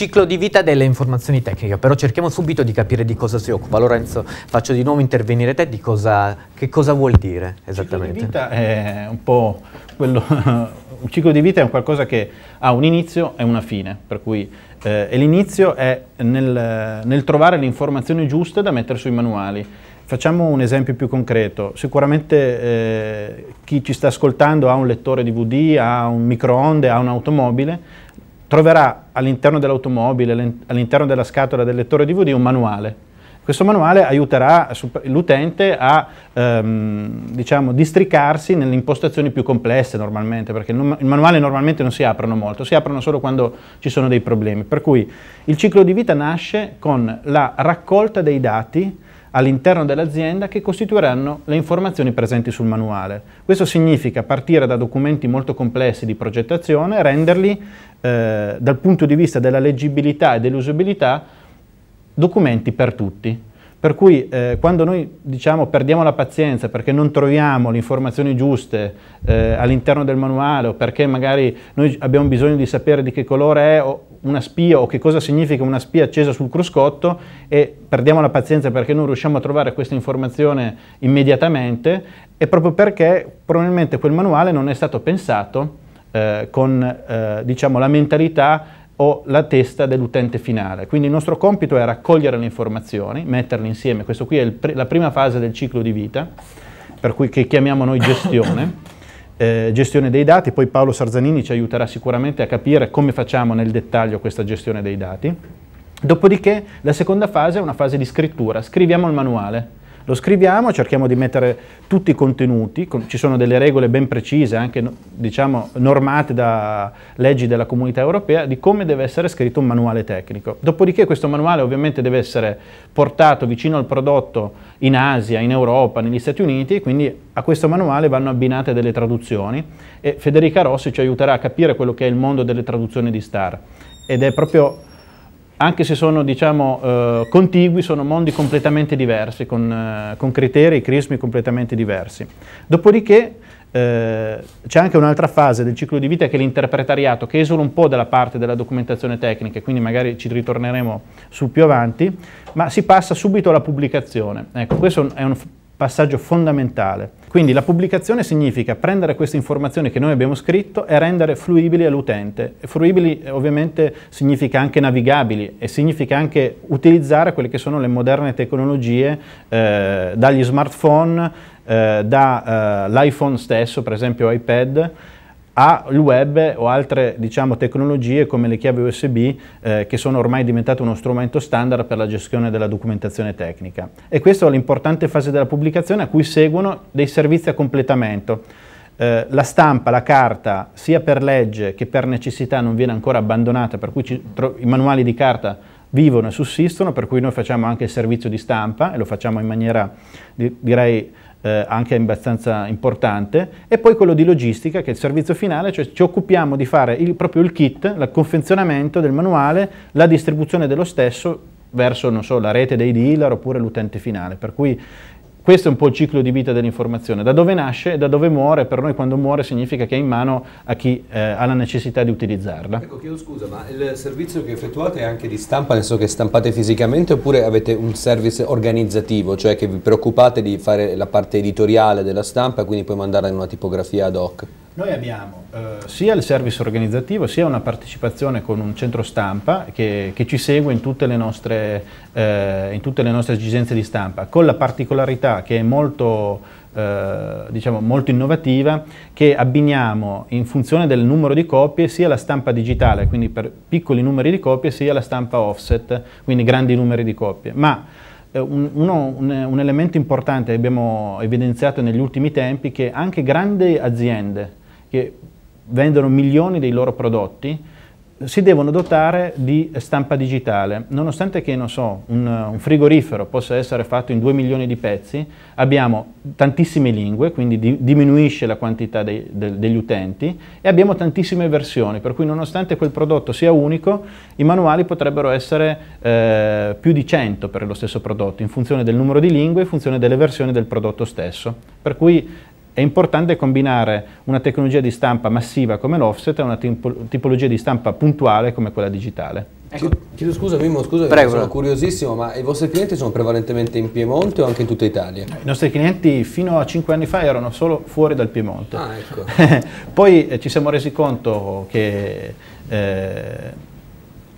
Ciclo di vita delle informazioni tecniche, però cerchiamo subito di capire di cosa si occupa. Lorenzo, faccio di nuovo intervenire te, di cosa, che cosa vuol dire esattamente? Ciclo di vita è un po' quello... un ciclo di vita è un qualcosa che ha un inizio e una fine, per cui eh, l'inizio è nel, nel trovare le informazioni giuste da mettere sui manuali. Facciamo un esempio più concreto, sicuramente eh, chi ci sta ascoltando ha un lettore DVD, ha un microonde, ha un'automobile, troverà all'interno dell'automobile, all'interno della scatola del lettore DVD un manuale. Questo manuale aiuterà l'utente a ehm, diciamo, districarsi nelle impostazioni più complesse normalmente, perché il manuale normalmente non si aprono molto, si aprono solo quando ci sono dei problemi. Per cui il ciclo di vita nasce con la raccolta dei dati all'interno dell'azienda che costituiranno le informazioni presenti sul manuale. Questo significa partire da documenti molto complessi di progettazione, renderli eh, dal punto di vista della leggibilità e dell'usabilità documenti per tutti. Per cui eh, quando noi diciamo perdiamo la pazienza perché non troviamo le informazioni giuste eh, all'interno del manuale o perché magari noi abbiamo bisogno di sapere di che colore è o, una spia o che cosa significa una spia accesa sul cruscotto e perdiamo la pazienza perché non riusciamo a trovare questa informazione immediatamente è proprio perché probabilmente quel manuale non è stato pensato eh, con eh, diciamo, la mentalità o la testa dell'utente finale. Quindi il nostro compito è raccogliere le informazioni, metterle insieme, questo qui è pr la prima fase del ciclo di vita, per cui che chiamiamo noi gestione. eh, gestione dei dati, poi Paolo Sarzanini ci aiuterà sicuramente a capire come facciamo nel dettaglio questa gestione dei dati. Dopodiché la seconda fase è una fase di scrittura, scriviamo il manuale. Lo scriviamo, cerchiamo di mettere tutti i contenuti, ci sono delle regole ben precise, anche diciamo, normate da leggi della comunità europea, di come deve essere scritto un manuale tecnico. Dopodiché questo manuale ovviamente deve essere portato vicino al prodotto in Asia, in Europa, negli Stati Uniti, quindi a questo manuale vanno abbinate delle traduzioni e Federica Rossi ci aiuterà a capire quello che è il mondo delle traduzioni di Star. Ed è proprio anche se sono diciamo, eh, contigui, sono mondi completamente diversi, con, eh, con criteri e crismi completamente diversi. Dopodiché eh, c'è anche un'altra fase del ciclo di vita che è l'interpretariato, che esula un po' dalla parte della documentazione tecnica, quindi magari ci ritorneremo su più avanti, ma si passa subito alla pubblicazione. Ecco, questo è un passaggio fondamentale. Quindi la pubblicazione significa prendere queste informazioni che noi abbiamo scritto e rendere fruibili all'utente. Fruibili eh, ovviamente significa anche navigabili e significa anche utilizzare quelle che sono le moderne tecnologie eh, dagli smartphone, eh, dall'iPhone eh, stesso, per esempio iPad, al web o altre diciamo, tecnologie come le chiavi USB eh, che sono ormai diventate uno strumento standard per la gestione della documentazione tecnica. E questa è l'importante fase della pubblicazione a cui seguono dei servizi a completamento. Eh, la stampa, la carta, sia per legge che per necessità non viene ancora abbandonata, per cui i manuali di carta vivono e sussistono, per cui noi facciamo anche il servizio di stampa e lo facciamo in maniera, di direi, eh, anche abbastanza importante, e poi quello di logistica, che è il servizio finale, cioè ci occupiamo di fare il, proprio il kit, il confezionamento del manuale, la distribuzione dello stesso verso so, la rete dei dealer oppure l'utente finale. Per cui questo è un po' il ciclo di vita dell'informazione, da dove nasce e da dove muore, per noi quando muore significa che è in mano a chi eh, ha la necessità di utilizzarla. Ecco, chiedo scusa, ma il servizio che effettuate è anche di stampa, nel senso che stampate fisicamente oppure avete un service organizzativo, cioè che vi preoccupate di fare la parte editoriale della stampa e quindi poi mandarla in una tipografia ad hoc? Noi abbiamo eh, sia il service organizzativo sia una partecipazione con un centro stampa che, che ci segue in tutte, nostre, eh, in tutte, le nostre, esigenze di stampa, con la particolarità che è molto, eh, diciamo, molto innovativa, che abbiniamo in funzione del numero di copie sia la stampa digitale, quindi per piccoli numeri di copie, sia la stampa offset, quindi grandi numeri di copie. Ma, eh, uno, un, un, elemento importante che abbiamo evidenziato negli ultimi tempi è che anche grandi aziende che vendono milioni dei loro prodotti, si devono dotare di stampa digitale. Nonostante che, non so, un, un, frigorifero possa essere fatto in 2 milioni di pezzi, abbiamo tantissime lingue, quindi di, diminuisce la quantità dei, de, degli utenti e abbiamo tantissime versioni, per cui nonostante quel prodotto sia unico, i manuali potrebbero essere eh, più di 100 per lo stesso prodotto, in funzione del numero di lingue e in funzione delle versioni del prodotto stesso. Per cui è importante combinare una tecnologia di stampa massiva come l'offset a una tipologia di stampa puntuale come quella digitale. Ecco. Chiedo scusa Mimmo, scusa, Prego. sono curiosissimo, ma i vostri clienti sono prevalentemente in Piemonte o anche in tutta Italia? I nostri clienti fino a 5 anni fa erano solo fuori dal Piemonte. Ah, ecco. Poi eh, ci siamo resi conto che eh,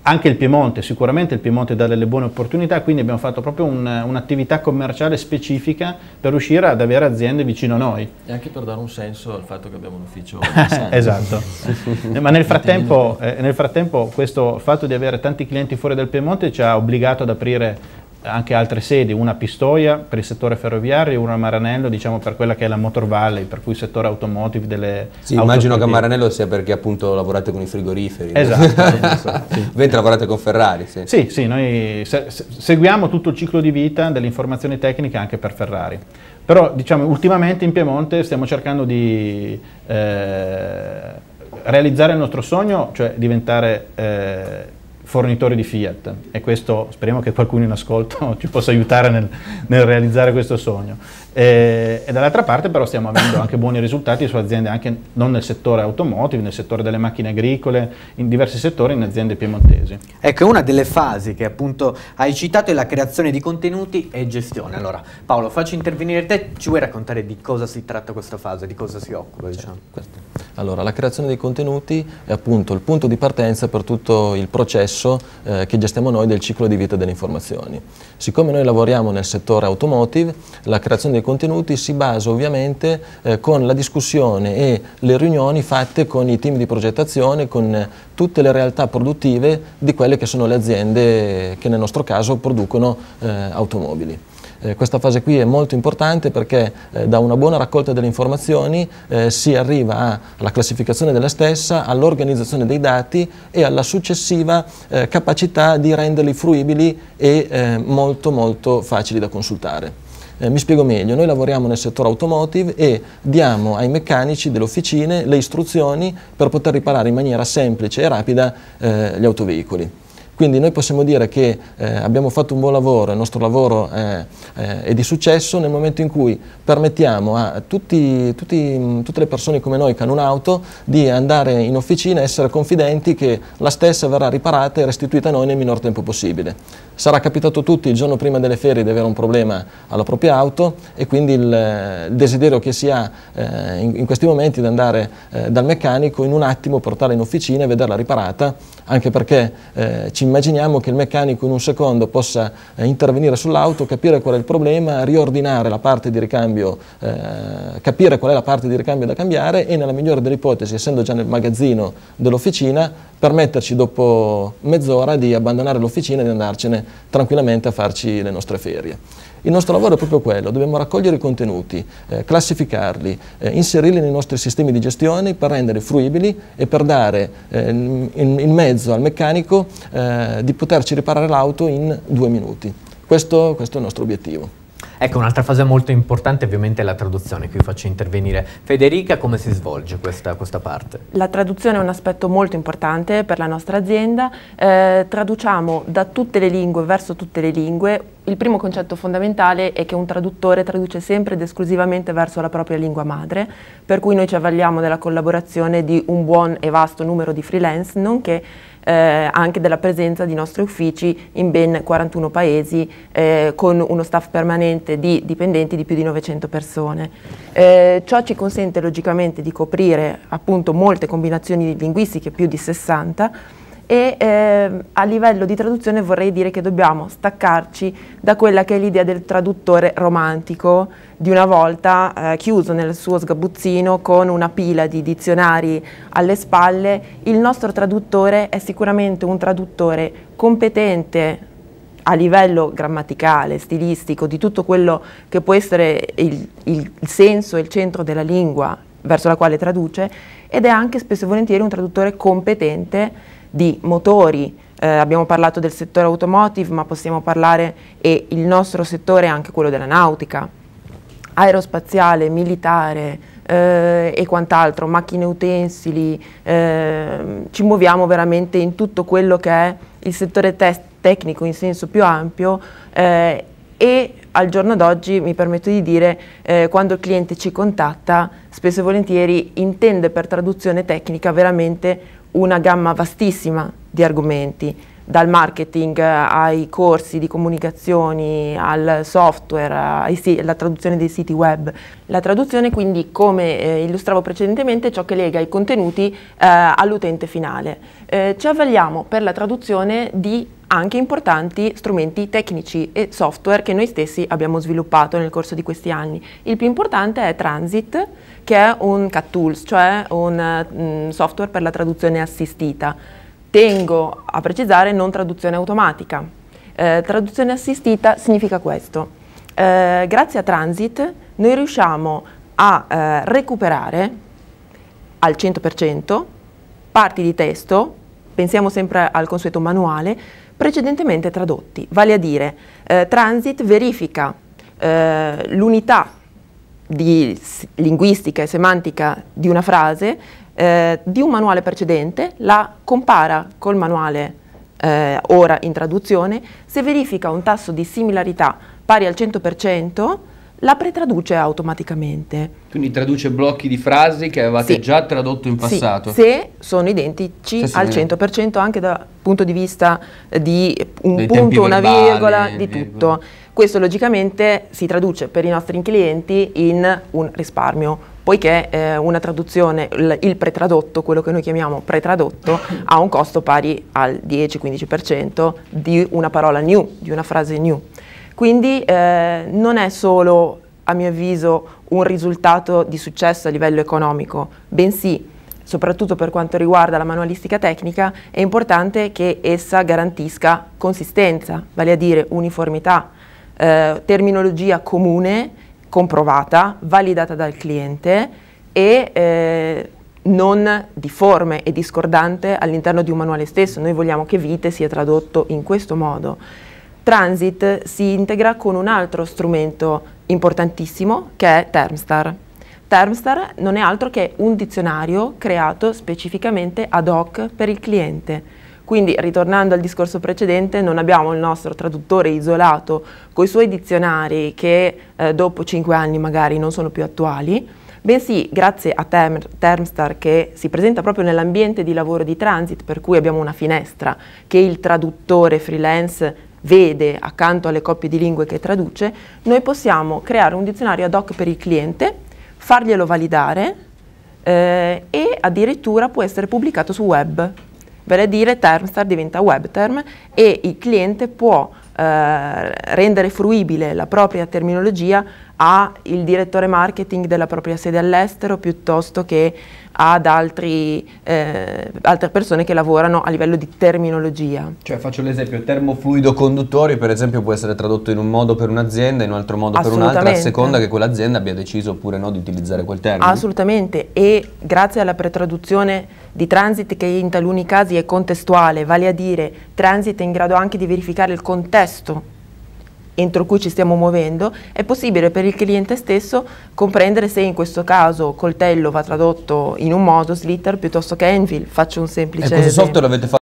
anche il Piemonte, sicuramente il Piemonte dà delle buone opportunità, quindi abbiamo fatto proprio un, un'attività commerciale specifica per riuscire ad avere aziende vicino a noi. E anche per dare un senso al fatto che abbiamo un ufficio. esatto, eh, ma nel frattempo, eh, nel frattempo questo fatto di avere tanti clienti fuori dal Piemonte ci ha obbligato ad aprire anche altre sedi, una a Pistoia per il settore ferroviario e una a Maranello diciamo, per quella che è la Motor Valley, per cui il settore automotive delle Sì, immagino che a Maranello sia perché appunto lavorate con i frigoriferi. Esatto. sì. Mentre lavorate con Ferrari. Sì, sì, sì noi se seguiamo tutto il ciclo di vita dell'informazione tecnica anche per Ferrari. Però diciamo ultimamente in Piemonte stiamo cercando di eh, realizzare il nostro sogno, cioè diventare... Eh, fornitori di Fiat e questo speriamo che qualcuno in ascolto ci possa aiutare nel, nel realizzare questo sogno. E, e, dall'altra parte però stiamo avendo anche buoni risultati su aziende anche non nel settore automotive, nel settore delle macchine agricole, in diversi settori, in aziende piemontesi. Ecco, una delle fasi che appunto hai citato è la creazione di contenuti e gestione. Allora Paolo, faccio intervenire te, ci vuoi raccontare di cosa si tratta questa fase, di cosa si occupa? Certo. Diciamo? Allora, la creazione dei contenuti è appunto il punto di partenza per tutto il processo discorso eh, che gestiamo noi del ciclo di vita delle informazioni. Siccome noi lavoriamo nel settore automotive, la creazione dei contenuti si basa ovviamente eh, con la discussione e le riunioni fatte con i team di progettazione, con tutte le realtà produttive di quelle che sono le aziende che nel nostro caso producono eh, automobili. Eh, questa fase qui è molto importante perché eh, da una buona raccolta delle informazioni eh, si arriva alla classificazione della stessa, all'organizzazione dei dati e alla successiva eh, capacità di renderli fruibili e eh, molto molto facili da consultare. Eh, mi spiego meglio, noi lavoriamo nel settore automotive e diamo ai meccanici delle officine le istruzioni per poter riparare in maniera semplice e rapida eh, gli autoveicoli. Quindi noi possiamo dire che eh, abbiamo fatto un buon lavoro, il nostro lavoro eh, è di successo nel momento in cui permettiamo a tutti, tutti, tutte le persone come noi che hanno un'auto di andare in officina e essere confidenti che la stessa verrà riparata e restituita a noi nel minor tempo possibile. Sarà capitato a tutti il giorno prima delle ferie di avere un problema alla propria auto e quindi il, il desiderio che si ha eh, in, in, questi momenti di andare eh, dal meccanico in un attimo portarla in officina e vederla riparata, anche perché eh, ci immaginiamo che il meccanico in un secondo possa eh, intervenire sull'auto, capire qual è il problema, riordinare la parte di ricambio, eh, capire qual è la parte di ricambio da cambiare e nella migliore delle ipotesi, essendo già nel magazzino dell'officina, permetterci dopo mezz'ora di abbandonare l'officina e di andarcene tranquillamente a farci le nostre ferie. Il nostro lavoro è proprio quello, dobbiamo raccogliere i contenuti, eh, classificarli, eh, inserirli nei nostri sistemi di gestione per renderli fruibili e per dare eh, in, in, mezzo al meccanico eh, eh, di poterci riparare l'auto in due minuti. questo, questo è il nostro obiettivo. Ecco, un'altra fase molto importante ovviamente è la traduzione, qui faccio intervenire Federica, come si svolge questa, questa parte? La traduzione è un aspetto molto importante per la nostra azienda, eh, traduciamo da tutte le lingue verso tutte le lingue, il primo concetto fondamentale è che un traduttore traduce sempre ed esclusivamente verso la propria lingua madre, per cui noi ci avvaliamo della collaborazione di un buon e vasto numero di freelance, nonché eh, anche della presenza di nostri uffici in ben 41 paesi eh, con uno staff permanente di dipendenti di più di 900 persone. Eh, ciò ci consente logicamente di coprire appunto molte combinazioni linguistiche, più di 60, e eh, a livello di traduzione vorrei dire che dobbiamo staccarci da quella che è l'idea del traduttore romantico di una volta eh, chiuso nel suo sgabuzzino con una pila di dizionari alle spalle. Il nostro traduttore è sicuramente un traduttore competente a livello grammaticale, stilistico, di tutto quello che può essere il, il senso e il centro della lingua verso la quale traduce ed è anche spesso e volentieri un traduttore competente di motori, eh, abbiamo parlato del settore automotive ma possiamo parlare e il nostro settore è anche quello della nautica, aerospaziale, militare eh, e quant'altro, macchine utensili, eh, ci muoviamo veramente in tutto quello che è il settore tecnico in senso più ampio eh, e al giorno d'oggi, mi permetto di dire, eh, quando il cliente ci contatta, spesso e volentieri intende per traduzione tecnica veramente una gamma vastissima di argomenti dal marketing eh, ai corsi di comunicazioni, al software, alla traduzione dei siti web. La traduzione quindi, come eh, illustravo precedentemente, è ciò che lega i contenuti eh, all'utente finale. Eh, ci avvaliamo per la traduzione di anche importanti strumenti tecnici e software che noi stessi abbiamo sviluppato nel corso di questi anni. Il più importante è Transit, che è un CAT Tools, cioè un um, software per la traduzione assistita tengo a precisare non traduzione automatica. Eh, traduzione assistita significa questo. Eh, grazie a Transit noi riusciamo a eh, recuperare al 100% parti di testo, pensiamo sempre al consueto manuale, precedentemente tradotti, vale a dire eh, Transit verifica eh, l'unità di linguistica e semantica di una frase eh, di un manuale precedente, la compara col manuale eh, ora in traduzione, se verifica un tasso di similarità pari al 100%, la pretraduce automaticamente. Quindi traduce blocchi di frasi che avevate sì. già tradotto in passato. Sì, se sono identici se al 100% anche dal punto di vista di un Dei punto, una verbali, virgola, eh, di virgola. tutto. Questo logicamente si traduce per i nostri clienti in un risparmio poiché eh, una traduzione, il pretradotto, quello che noi chiamiamo pretradotto, ha un costo pari al 10-15% di una parola new, di una frase new. Quindi eh, non è solo, a mio avviso, un risultato di successo a livello economico, bensì soprattutto per quanto riguarda la manualistica tecnica, è importante che essa garantisca consistenza, vale a dire uniformità, eh, terminologia comune comprovata, validata dal cliente e eh, non difforme e discordante all'interno di un manuale stesso. Noi vogliamo che vite sia tradotto in questo modo. Transit si integra con un altro strumento importantissimo che è Termstar. Termstar non è altro che un dizionario creato specificamente ad hoc per il cliente quindi, ritornando al discorso precedente, non abbiamo il nostro traduttore isolato con i suoi dizionari che eh, dopo cinque anni magari non sono più attuali, bensì grazie a Term Termstar che si presenta proprio nell'ambiente di lavoro di transit, per cui abbiamo una finestra che il traduttore freelance vede accanto alle coppie di lingue che traduce, noi possiamo creare un dizionario ad hoc per il cliente, farglielo validare eh, e addirittura può essere pubblicato su web vale a dire TermStar diventa WebTerm e il cliente può eh, rendere fruibile la propria terminologia al direttore marketing della propria sede all'estero piuttosto che ad altri, eh, altre persone che lavorano a livello di terminologia. Cioè faccio l'esempio, il termo fluido conduttori per esempio può essere tradotto in un modo per un'azienda, in un altro modo per un'altra, a seconda che quell'azienda abbia deciso oppure no di utilizzare quel termine. Assolutamente e grazie alla pretraduzione di transit che in taluni casi è contestuale, vale a dire transit è in grado anche di verificare il contesto entro cui ci stiamo muovendo, è possibile per il cliente stesso comprendere se in questo caso coltello va tradotto in un modo, slitter piuttosto che anvil, faccio un semplice e questo esempio. software l'avete fatto